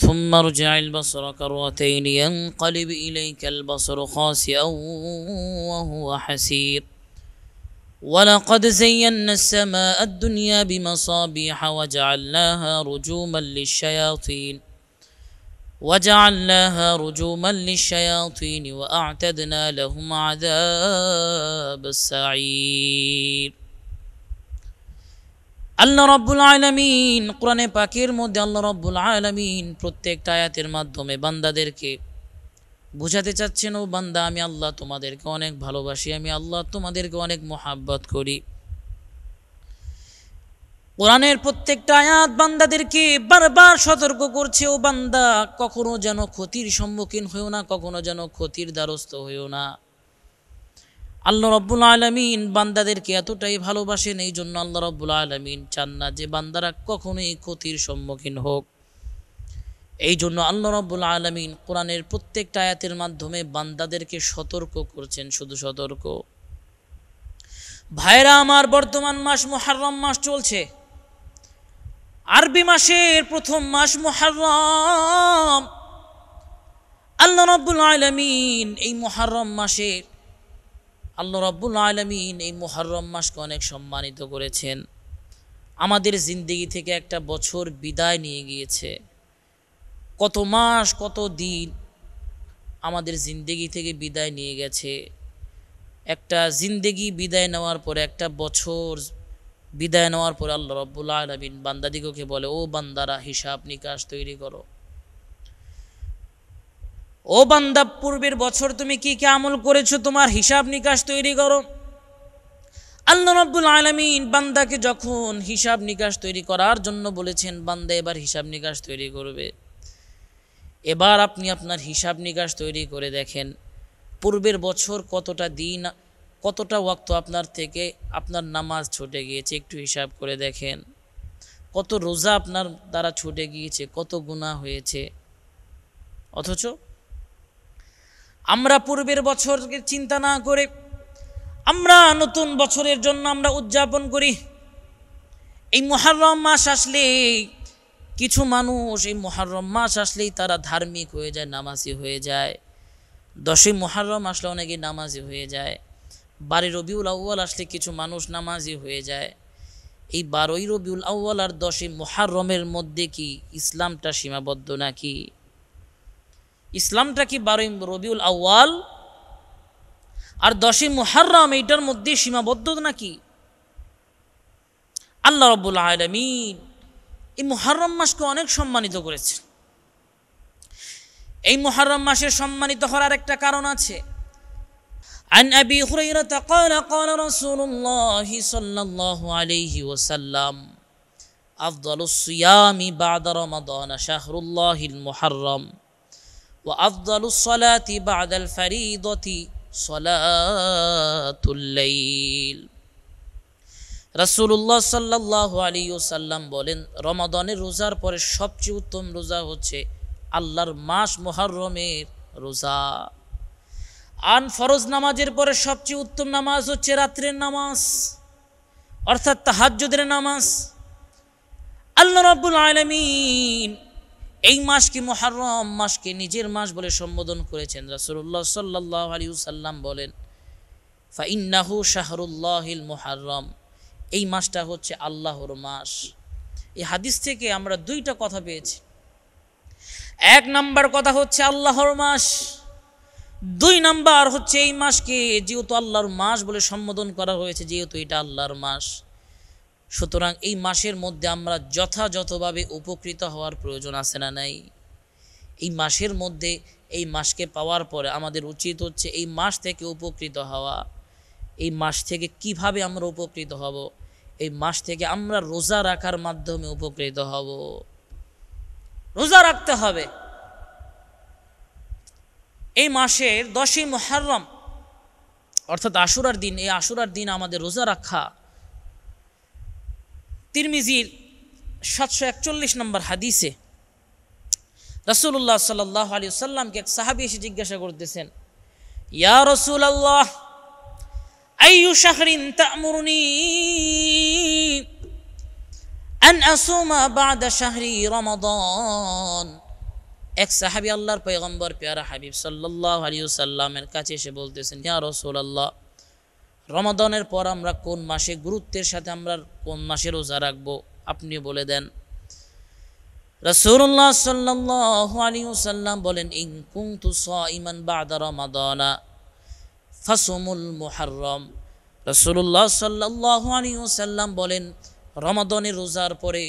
ثم ارجع البصر كرتين ينقلب إليك البصر خاسئا وهو حسير ولقد زينا السماء الدنيا بمصابيح وجعلناها رجوما للشياطين وجعلناها رجوما للشياطين وأعتدنا لهم عذاب السعير আল্লাহ রব্বুল আলমিন কোরআনে পাকের মধ্যে আল্লাহ রব্বুল আলমিন প্রত্যেকটা আয়াতের মাধ্যমে বান্দাদেরকে বুঝাতে চাচ্ছেন ও বান্দা আমি আল্লাহ তোমাদেরকে অনেক ভালোবাসি আমি আল্লাহ তোমাদেরকে অনেক মোহাব্বত করি কোরআনের প্রত্যেকটা আয়াত বান্দাদেরকে বারবার সতর্ক করছে ও বান্দা কখনো যেন ক্ষতির সম্মুখীন হয়েও না কখনো যেন ক্ষতির দ্বারস্থ হয়েও না আল্লাহ রব্বুল আলমিন বান্দাদেরকে এতটাই ভালোবাসেন এই জন্য আল্লাহ রব্বুল আলমিন চান না যে বান্দারা কখনোই ক্ষতির সম্মুখীন হোক এই জন্য আল্লাহ রব্বুল আলমিন কোরআনের প্রত্যেকটা আয়াতের মাধ্যমে বান্দাদেরকে সতর্ক করছেন শুধু সতর্ক ভাইরা আমার বর্তমান মাস মোহারম মাস চলছে আরবি মাসের প্রথম মাস মোহারম আল্লাহ রব্বুল আলমিন এই মোহারম মাসের আল্লাহ রব্বুল আলমিন এই মোহরম মাসকে অনেক সম্মানিত করেছেন আমাদের জিন্দগি থেকে একটা বছর বিদায় নিয়ে গিয়েছে কত মাস কত দিন আমাদের জিন্দেগি থেকে বিদায় নিয়ে গেছে একটা জিন্দেগি বিদায় নেওয়ার পরে একটা বছর বিদায় নেওয়ার পরে আল্লাহ রব্বুল আলমিন বান্দাদিগকে বলে ও বান্দারা হিসাব নিকাশ তৈরি করো ও বান্দা পূর্বের বছর তুমি কি কি আমল করেছো তোমার হিসাব নিকাশ তৈরি করো আল্লাহ রব্বুল আলমিন বান্দাকে যখন হিসাব নিকাশ তৈরি করার জন্য বলেছেন বান্দা এবার হিসাব নিকাশ তৈরি করবে এবার আপনি আপনার হিসাব নিকাশ তৈরি করে দেখেন পূর্বের বছর কতটা দিন কতটা ওয়াক্ত আপনার থেকে আপনার নামাজ ছুটে গিয়েছে একটু হিসাব করে দেখেন কত রোজা আপনার দ্বারা ছুটে গিয়েছে কত গুণা হয়েছে অথচ আমরা পূর্বের বছরকে চিন্তা না করে আমরা নতুন বছরের জন্য আমরা উদযাপন করি এই মহারম মাস আসলে কিছু মানুষ এই মহারম মাস আসলেই তারা ধার্মিক হয়ে যায় নামাজি হয়ে যায় দশই মহারম আসলে অনেকে নামাজি হয়ে যায় বারোই রবিউল আউ্বাল আসলে কিছু মানুষ নামাজি হয়ে যায় এই বারোই রবিউল আউ্বাল আর দশই মহারমের মধ্যে কি ইসলামটা সীমাবদ্ধ নাকি ইসলামটা কি বারোই রবিউল আউয়াল আর দশই মুহারম এইটার মধ্যে সীমাবদ্ধ নাকি আল্লাহ রব্বুল আলমিন এই মুহারম মাসকে অনেক সম্মানিত করেছে এই মুহারম মাসে সম্মানিত হওয়ার একটা কারণ আছে عن أبي هريرة قال قال رسول الله صلى الله عليه وسلم أفضل الصيام بعد رمضان شهر الله المحرم وأفضل الصلاة بعد الفريضة صلاة الليل রাসুল্লাহ সাল্লাহ আলী সাল্লাম বলেন রমাদনের রোজার পরে সবচেয়ে উত্তম রোজা হচ্ছে আল্লাহর মাস মোহারমের রোজা আন ফরজ নামাজের পরে সবচেয়ে উত্তম নামাজ হচ্ছে রাত্রের নামাজ অর্থাৎ তাহাজ্জুদের নামাজ আল্লাহ রব্বুল আলমিন এই মাসকে মোহারম মাসকে নিজের মাস বলে সম্বোধন করেছেন রাসুল্লাহ সাল্লাহ আলী সাল্লাম বলেন ফাইন্নাহু শাহরুল্লাহিল মোহারম এই মাসটা হচ্ছে আল্লাহর মাস এই হাদিস থেকে আমরা দুইটা কথা পেয়েছি এক নাম্বার কথা হচ্ছে আল্লাহর মাস দুই নাম্বার হচ্ছে এই মাসকে যেহেতু আল্লাহর মাস বলে সম্বোধন করা হয়েছে যেহেতু এটা আল্লাহর মাস সুতরাং এই মাসের মধ্যে আমরা যথাযথভাবে উপকৃত হওয়ার প্রয়োজন আছে না নাই এই মাসের মধ্যে এই মাসকে পাওয়ার পরে আমাদের উচিত হচ্ছে এই মাস থেকে উপকৃত হওয়া এই মাস থেকে কিভাবে আমরা উপকৃত হব এই মাস থেকে আমরা রোজা রাখার মাধ্যমে উপকৃত হব রোজা রাখতে হবে এই মাসের দশই মহরম অর্থাৎ আশুরার দিন এই আশুরার দিন আমাদের রোজা রাখা তিরমিজির সাতশো একচল্লিশ নম্বর হাদিসে রসুল্লাহ সাল্লাহ আলী সাল্লামকে এক সাহাবি এসে জিজ্ঞাসা করতেছেন ইয়া রসুল আল্লাহ আইয়ু শাহরিন তামুরনি আন আসুমা বাদা শাহরি রমাদান এক সাহাবি আল্লাহর পয়গম্বর পেয়ারা হাবিব সাল্লাহ আলী সাল্লামের কাছে এসে বলতেছেন ইয়া রসুল আল্লাহ রমাদানের পর আমরা কোন মাসে গুরুত্বের সাথে আমরা কোন মাসে রোজা রাখবো আপনি বলে দেন রসুল্লাহ সাল্লাহ আলী সাল্লাম বলেন কুং তু ইমান বাদা রমাদনা ফসমুল মুহারম রসুল্লাহ সাল্লাহ আলী সাল্লাম বলেন রমাদনের রোজার পরে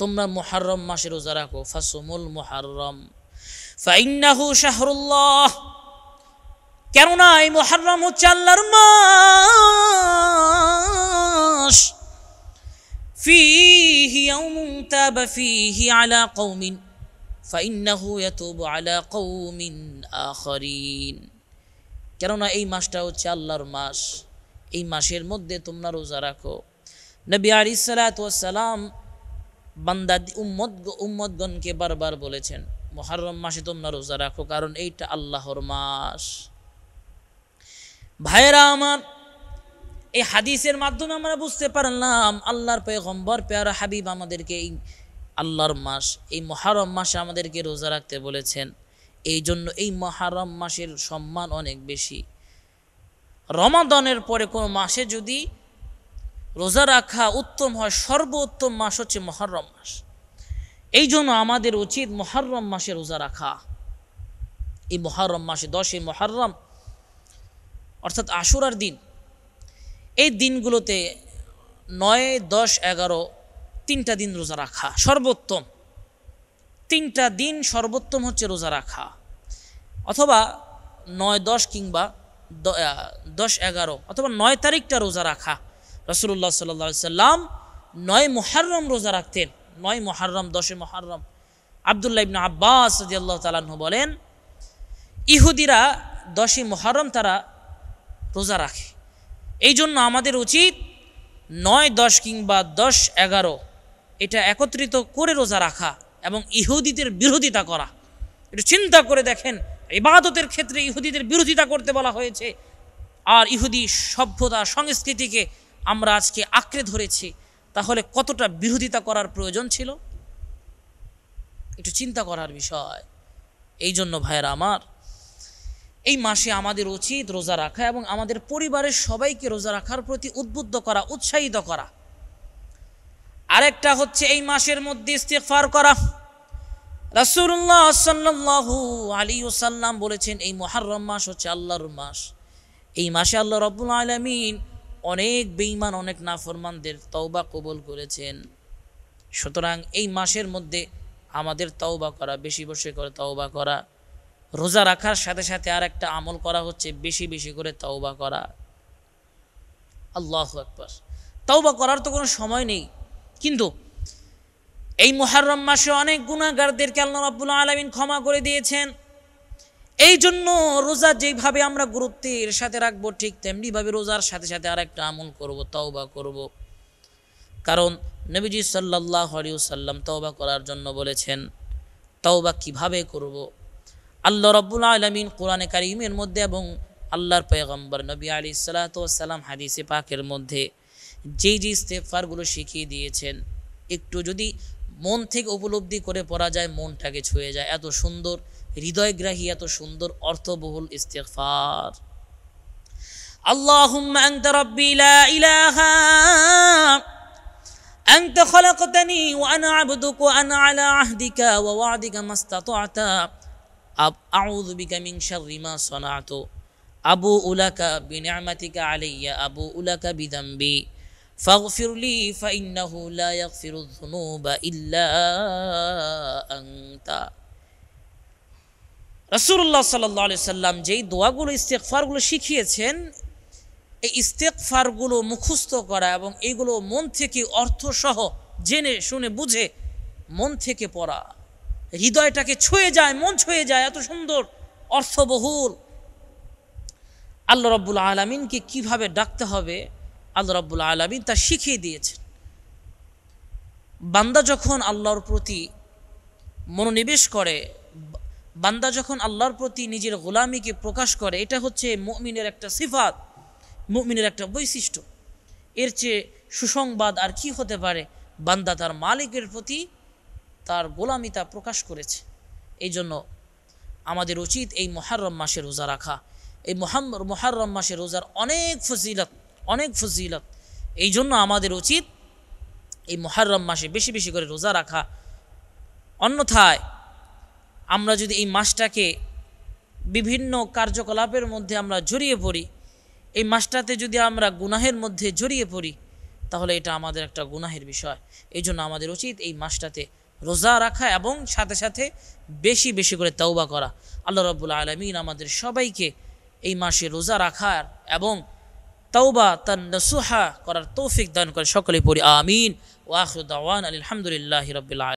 তোমরা মুহারম মাসে রোজা রাখো ফাসুমুল মুহারম ফাইন্নাহু শাহরুল্লাহ কেননা এই মহারাম হচ্ছে আল্লাহর মাস فيه يوم تاب فيه على قوم فإنه يتوب على قوم آخرين কেননা এই মাসটা হচ্ছে আল্লাহর মাস এই মাসের মধ্যে তোমরা রোজা রাখো নবী আলি সালাম বান্দা উম্মত উম্মতগণকে বারবার বলেছেন মহারম মাসে তোমরা রোজা রাখো কারণ এইটা আল্লাহর মাস ভাইয়েরা আমার এই হাদিসের মাধ্যমে আমরা বুঝতে পারলাম আল্লাহর পেগম্বর পেয়ারা হাবিব আমাদেরকে এই আল্লাহর মাস এই মহারম মাসে আমাদেরকে রোজা রাখতে বলেছেন এই জন্য এই মহারম মাসের সম্মান অনেক বেশি রমাদনের পরে কোনো মাসে যদি রোজা রাখা উত্তম হয় সর্বোত্তম মাস হচ্ছে মহরম মাস এই জন্য আমাদের উচিত মহরম মাসে রোজা রাখা এই মহরম মাসে দশই মহরম অর্থাৎ আশুরার দিন এই দিনগুলোতে নয় দশ এগারো তিনটা দিন রোজা রাখা সর্বোত্তম তিনটা দিন সর্বোত্তম হচ্ছে রোজা রাখা অথবা নয় দশ কিংবা দশ এগারো অথবা নয় তারিখটা রোজা রাখা রসুল্লাহ সাল্লা সাল্লাম নয় মহার্রম রোজা রাখতেন নয় মহার্রম দশে মহার্রম আবদুল্লাহ ইবনা আব্বাস আল্লাহ তালাহ বলেন ইহুদিরা দশই মহারম তারা রোজা রাখে এই জন্য আমাদের উচিত নয় দশ কিংবা দশ এগারো এটা একত্রিত করে রোজা রাখা এবং ইহুদিদের বিরোধিতা করা একটু চিন্তা করে দেখেন ইবাদতের ক্ষেত্রে ইহুদিদের বিরোধিতা করতে বলা হয়েছে আর ইহুদি সভ্যতা সংস্কৃতিকে আমরা আজকে আঁকড়ে ধরেছি তাহলে কতটা বিরোধিতা করার প্রয়োজন ছিল একটু চিন্তা করার বিষয় এই জন্য ভাইয়েরা আমার এই মাসে আমাদের উচিত রোজা রাখা এবং আমাদের পরিবারের সবাইকে রোজা রাখার প্রতি উদ্বুদ্ধ করা উৎসাহিত করা আরেকটা হচ্ছে এই মাসের মধ্যে ইস্তেফার করা রাসুল্লাহ সাল্লাহ আলী ওসাল্লাম বলেছেন এই মহারম মাস হচ্ছে আল্লাহর মাস এই মাসে আল্লাহ রব্বুল আলমিন অনেক বেইমান অনেক নাফরমানদের তওবা কবল করেছেন সুতরাং এই মাসের মধ্যে আমাদের তওবা করা বেশি বসে করে তওবা করা রোজা রাখার সাথে সাথে আর একটা আমল করা হচ্ছে বেশি বেশি করে তাওবা করা আল্লাহ একবার তাওবা করার তো কোনো সময় নেই কিন্তু এই মোহারম মাসে অনেক গুণাগারদেরকে আল্লাহ রাবুল আলমিন ক্ষমা করে দিয়েছেন এই জন্য রোজা যেভাবে আমরা গুরুত্বের সাথে রাখবো ঠিক তেমনিভাবে রোজার সাথে সাথে আর একটা আমল করব তাওবা করব কারণ নবীজি সাল্লাহ আলিউসাল্লাম সাল্লাম তওবা করার জন্য বলেছেন তাওবা কিভাবে করব আল্লাহ রব্বুল আলমিন কোরআনে কারিমের মধ্যে এবং আল্লাহর পয়গম্বর নবী আলী সালাতাম হাদিসে পাকের মধ্যে যেই যে স্টেফারগুলো শিখিয়ে দিয়েছেন একটু যদি মন থেকে উপলব্ধি করে পড়া যায় মনটাকে ছুঁয়ে যায় এত সুন্দর হৃদয়গ্রাহী এত সুন্দর অর্থবহুল ইস্তেফার اللهم أنت ربي لا إله أنت خلقتني وأنا عبدك وأنا على عهدك ووعدك ما استطعت আব আউদুবিকা আবু উলাকা বিনামাতিকা আলিয়া আবু উলাকা বিদাম্বি فاغفر لي فإنه لا يغفر الذنوب إلا أنت রসুল্লাহ সাল্লি সাল্লাম যেই দোয়াগুলো ইস্তেকফারগুলো শিখিয়েছেন এই ফারগুলো মুখস্থ করা এবং এগুলো মন থেকে অর্থসহ জেনে শুনে বুঝে মন থেকে পড়া হৃদয়টাকে ছুঁয়ে যায় মন ছুঁয়ে যায় এত সুন্দর অর্থবহুল আল্লাহ রব্বুল আলমিনকে কিভাবে ডাকতে হবে আল্লাহ রব্বুল আলমিন তা শিখিয়ে দিয়েছেন বান্দা যখন আল্লাহর প্রতি মনোনিবেশ করে বান্দা যখন আল্লাহর প্রতি নিজের গোলামিকে প্রকাশ করে এটা হচ্ছে মুমিনের একটা সিফাত মুমিনের একটা বৈশিষ্ট্য এর চেয়ে সুসংবাদ আর কি হতে পারে বান্দা তার মালিকের প্রতি তার গোলামিতা প্রকাশ করেছে এই জন্য আমাদের উচিত এই মহারম মাসে রোজা রাখা এই মহাম মহারম মাসে রোজার অনেক ফজিলত অনেক ফজিলত এই জন্য আমাদের উচিত এই মহারম মাসে বেশি বেশি করে রোজা রাখা অন্যথায় আমরা যদি এই মাসটাকে বিভিন্ন কার্যকলাপের মধ্যে আমরা জড়িয়ে পড়ি এই মাসটাতে যদি আমরা গুনাহের মধ্যে জড়িয়ে পড়ি তাহলে এটা আমাদের একটা গুনাহের বিষয় এই জন্য আমাদের উচিত এই মাসটাতে রোজা রাখা এবং সাথে সাথে বেশি বেশি করে তৌবা করা আল্লাহ রবুল্লা আলমিন আমাদের সবাইকে এই মাসে রোজা রাখার এবং তৌবা তার নসুহা করার তৌফিক দান করে সকলে পড়ি আমিন ওয়াহুদ্দাওয়ান আলহামদুলিল্লাহ রবিল্লা